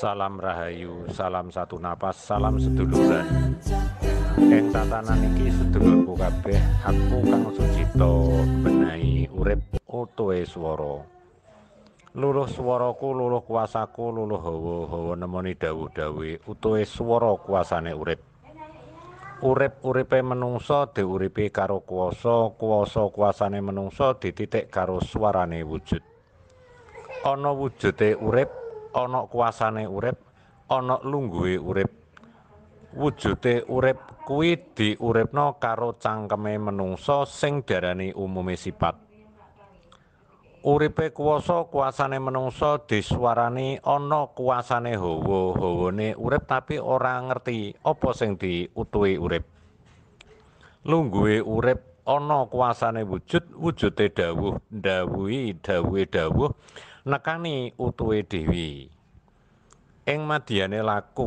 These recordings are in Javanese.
salam rahayu, salam satu napas, salam seduluran. Eng tatanan iki sedulurku kabeh, aku kang sucito benahi urip otoe swara. Luluh swaraku, luluh kuasaku, luluh hawa hawa nemoni dawuh-dawuh utoe swara kuasane urip. Urip-uripe menungsa diuripi karo kuasa, kuasa kuasane menungsa dititik karo swarane wujud. Ana wujude urip ana kuasane urip ana lungguhe urip wujude urip kuwi diuripna karo cangkeme menungso, sing diarani umume sipat uripe kuwasa kuasane menungso Disuarani, ana kuasane hawa hawane urip tapi ora ngerti apa sing diutui urip lungguhe urip ana kuasane wujud wujude dawuh dawuhi, dawuhe dawuh nekani utuwe dewi. Ing madiane laku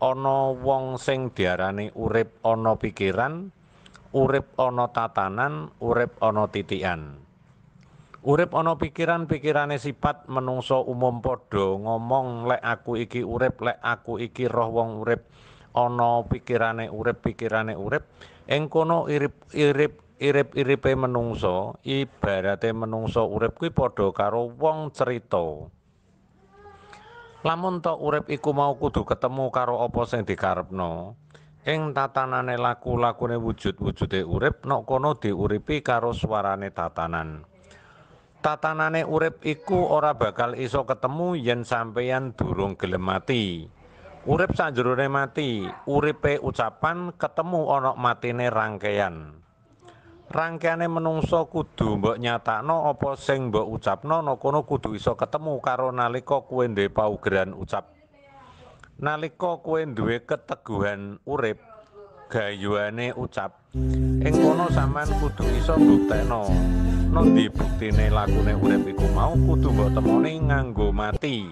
ana wong sing diarani urip ana pikiran, urip ana tatanan, urip ana titian. Urip ana pikiran pikirane sifat menungso umum padha ngomong lek aku iki urip lek aku iki roh wong urip ana pikirane urip pikirane urip ing kono irip irip irip-iripe menungso ibarate menungso urip kuwi padha karo wong cerita lamun tok urip iku mau kudu ketemu karo apa sing dikarepno ing tatanane laku-lakune wujud-wujude urip nok kono diuripi karo suarane tatanan tatanane urip iku ora bakal iso ketemu yen sampeyan durung gelem mati urip sanjurune mati uripe ucapan ketemu onok matine rangkaian rangkaiane menungso kudu mbok nyatakno apa sing mbok ucapno ana kono kudu iso ketemu karo nalika kuwe nduwe paugeran ucap nalika kuwe nduwe keteguhan urip gayuane ucap ing kono sampean kudu iso mbuktekno nundi buktine lakune urip iku mau kudu mbok temoni nganggo mati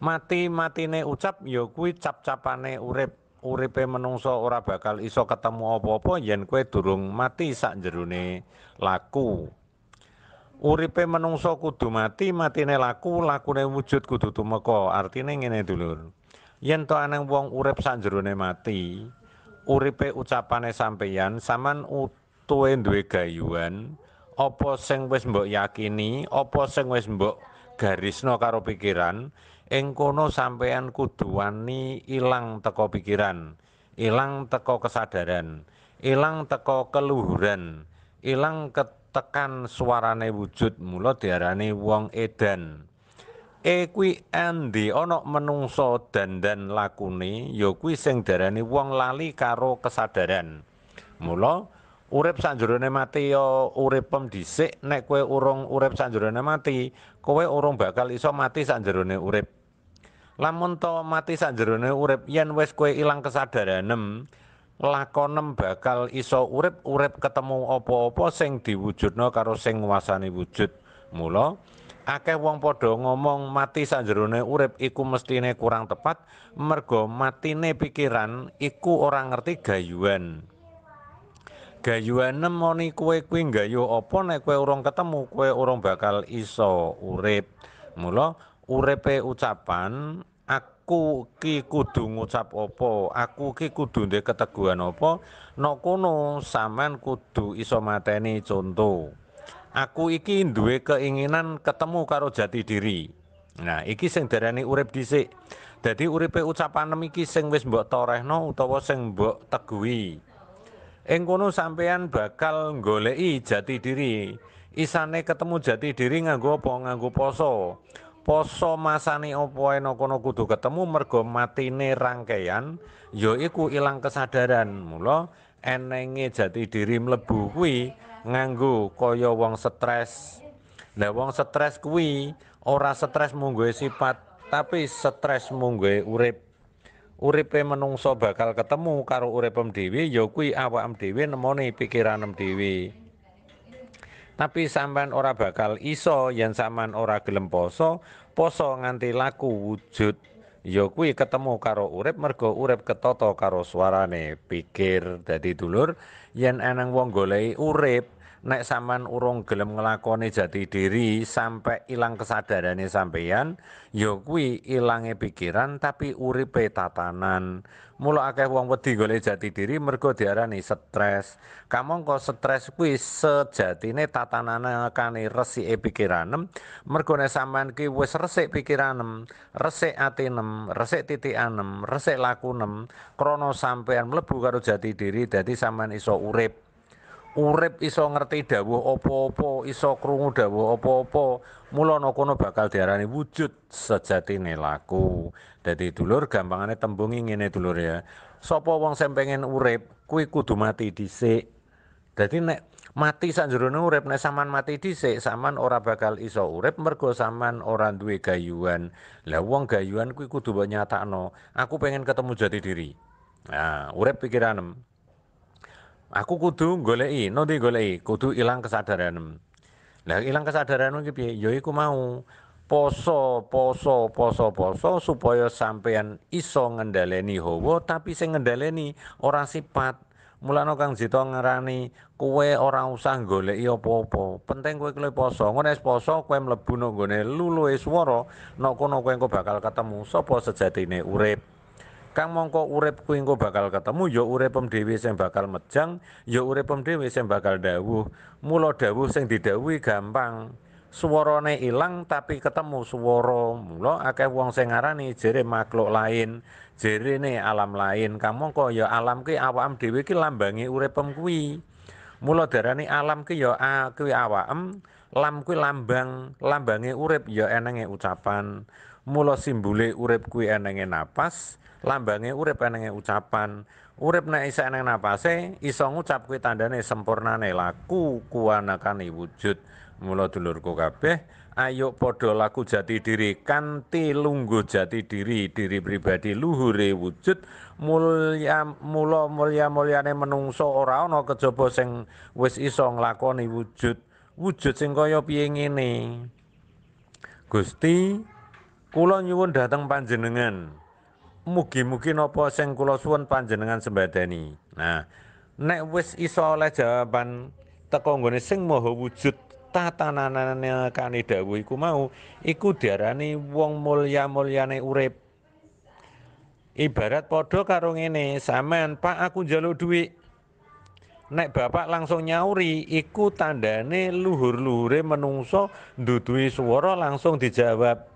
mati matine ucap ya kuwi cap-capane urip uripe menungsa ora bakal iso ketemu apa-apa yen kowe durung mati sak laku. Uripe menungsa kudu mati, matine laku, lakune wujud kudu tumeka. Artine ngene dulur. Yen to aneng wong urip sak mati, uripe ucapane sampeyan saman utuwe duwe gayuan, apa sing wis mbok yakini, apa sing wis mbok garisno karo pikiran, ing sampean sampeyan kudu wani ilang teko pikiran, ilang teko kesadaran, ilang teko keluhuran, ilang ketekan suarane wujud mula diarani wong edan. E kuwi endi ana menungsa dandan lakune ya kuwi sing diarani wong lali karo kesadaran. Mula Urip sanjurane mati ya uripem dhisik nek kowe urung urip sanjurane mati, kowe urung bakal iso mati sanjurane urip. Lamun to mati sanjurane urip yen wis kowe ilang kesadaranem, lakonem bakal iso urip urip ketemu apa-apa sing diwujudno karo sing nguasani wujud. Mula akeh wong padha ngomong mati sanjurane urip iku mestine kurang tepat mergo matine pikiran iku ora ngerti gayuan. gayuane moni kowe kuwi gayuh apa nek kowe urang ketemu kowe urang bakal iso urip. Mula uripe ucapan aku ki kudu ngucap apa, aku ki kudu ndek keteguhan apa, nek kono sampean kudu iso mateni conto. Aku iki duwe keinginan ketemu karo jati diri. Nah, iki sing darani urip dhisik. Dadi uripe ucapan iki sing wis mbok torehno utawa sing mbok tegui. Ing sampean bakal goleki jati diri. Isane ketemu jati diri nganggo apa? Nganggo poso. Poso masane apa ana kono kudu ketemu mergo matine rangkaian yaiku ilang kesadaran. Mula enenge jati diri mlebu kuwi nganggo kaya wong stres. Lah wong stres kuwi ora stres munggo sifat tapi stres munggo urip. Urip uripe menungso bakal ketemu karo urip dhewe ya kuwi awakem dhewe nemoni pikiran dhewe. Tapi sampean ora bakal iso yen sampean ora gelem poso, poso nganti laku wujud ya kuwi ketemu karo urip mergo urip ketata karo suarane pikir dadi dulur yen enang wong golek urip nek saman urung gelem ngelakoni jati diri sampai ilang kesadarane sampeyan ya kuwi ilange pikiran tapi uripe tatanan mula akeh wong wedi golek jati diri mergo diarani stres kamangka stres kuwi sejatine tatanane kane resike pikiranem mergo nek sampean ki wis resik pikiranem resik atinem resik titikanem resik lakunem krana sampean mlebu karo jati diri dadi sampean iso urip urip iso ngerti dawuh apa-apa, iso krungu dawuh apa-apa, mula ana kono bakal diarani wujud sejatine laku. Dadi dulur gampangane tembungi ngene dulur ya. Sopo wong sing pengen urip, kuwi kudu mati dhisik. Dadi nek mati sanjurune urip nek saman mati dhisik saman ora bakal iso urip mergo saman ora duwe gayuan. Lah wong gayuan kuwi kudu nyatakno, aku pengen ketemu jati diri. Nah, urip pikiranmu aku kudu golei nanti golei kudu ilang kesadaran lah ilang kesadaran lagi piye yo iku mau poso poso poso poso supaya sampean iso ngendaleni hawa tapi sing ngendaleni ora sifat mulane kang Zito ngarani kowe ora usah goleki apa-apa penting kowe kowe poso ngono wis poso kowe mlebu nang gone luluhe swara nek kono kowe bakal ketemu sapa sejatine urip kang mongko urip kuwi engko bakal ketemu yo uripem dhewe sing bakal mejang yo uripem dhewe sing bakal dawuh mula dawuh sing didawuhi gampang swarane ilang tapi ketemu swara mula akeh wong sing ngarani jere makhluk lain jerene alam lain kang yo alam ki awakem dhewe ki lambange uripem kuwi mula darani alam ki ya kuwi awakem lam kuwi lambang lambange urip yo enenge ucapan mula simbole urip kuwi enenge napas lambange urip enenge ucapan urip nek isa eneng napase iso ngucap kuwi tandane sempurnane laku kuwanakane wujud mula dulurku kabeh ayo padha laku jati diri kanthi lungguh jati diri diri pribadi luhure wujud mulya mula mulya-mulyane menungso ora ana kejaba sing wis iso nglakoni wujud wujud sing kaya piye ngene Gusti kula nyuwun dhateng panjenengan mugi-mugi napa sing kula suwun panjenengan sembadani. Nah, nek wis iso oleh jawaban teko nggone sing maha wujud tatananane kane dawuh iku mau, iku diarani wong mulya-mulyane urip. Ibarat padha karo ngene, sampean Pak aku njaluk dhuwit. Nek bapak langsung nyauri, iku tandane luhur-luhure menungso nduduhi swara langsung dijawab.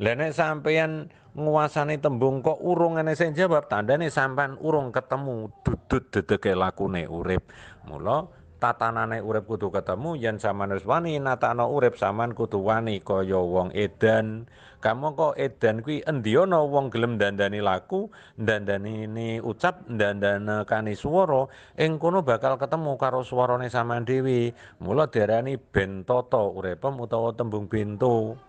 Lene nek sampeyan nguasani tembung kok urung ngene sing jawab, tandane sampean urung ketemu dudut dedeke lakune urip. Mula tatanane urip kudu ketemu yen sampean wis wani natana urip sampean kudu wani kaya wong edan. Kamu kok edan kuwi endi ana wong gelem dandani laku, dandani ini ucap, dandane kani swara, ing kono bakal ketemu karo swarane sampean dhewe. Mula diarani bentoto urip utawa tembung bento.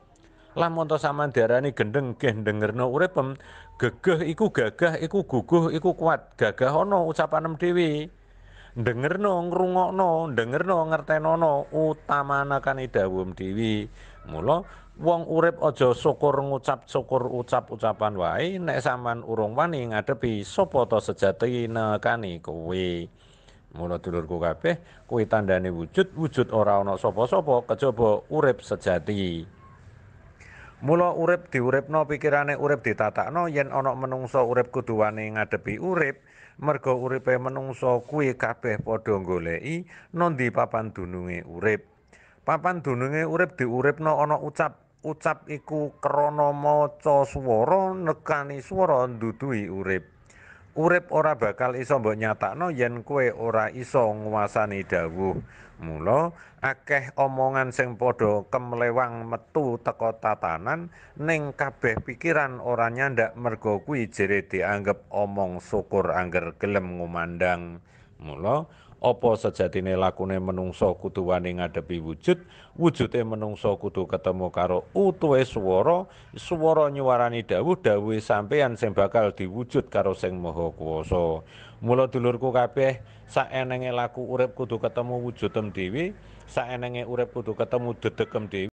lah monto sama diarani gendeng gendengerno urepem gegeh iku gagah iku guguh iku kuat gagah ono ucapan em dewi dengerno ngrungokno dengerno ngertenono utamana kan idawum dewi mulo wong urip aja syukur ngucap syukur ucap ucapan wae nek sampean urung wani ngadepi sapa ta sejati nekani kuwi mulo dulurku kabeh kuwi tandane wujud wujud ora ana sapa-sapa kejaba urip sejati Mula urip diuripno pikirane urip ditatakno yen ana menungso urip kudu wani ngadepi urip merga uripe menungso kuwi kabeh padha goleki nondi papan dununge urip. Papan dununge urip diuripno ana ucap. Ucap iku krana maca swara nekani swara ndudui urip. urip ora bakal iso mbok nyatakno yen kowe ora iso nguasani dawuh. Mula akeh omongan sing padha kemlewang metu teko tatanan ning kabeh pikiran orangnya ndak mergo kuwi jere dianggep omong syukur angger gelem ngumandang. Mula apa sejatine lakune menungsa kudu wani ngadepi wujud wujude menungsa kudu ketemu karo utuwe swara swara nyuwarani dawuh dawuhe sampeyan sing bakal diwujud karo sing maha kuwasa mula dulurku kabeh saenenge laku urip kudu ketemu wujudem dhewe saenenge urip kudu ketemu dedekem dhewe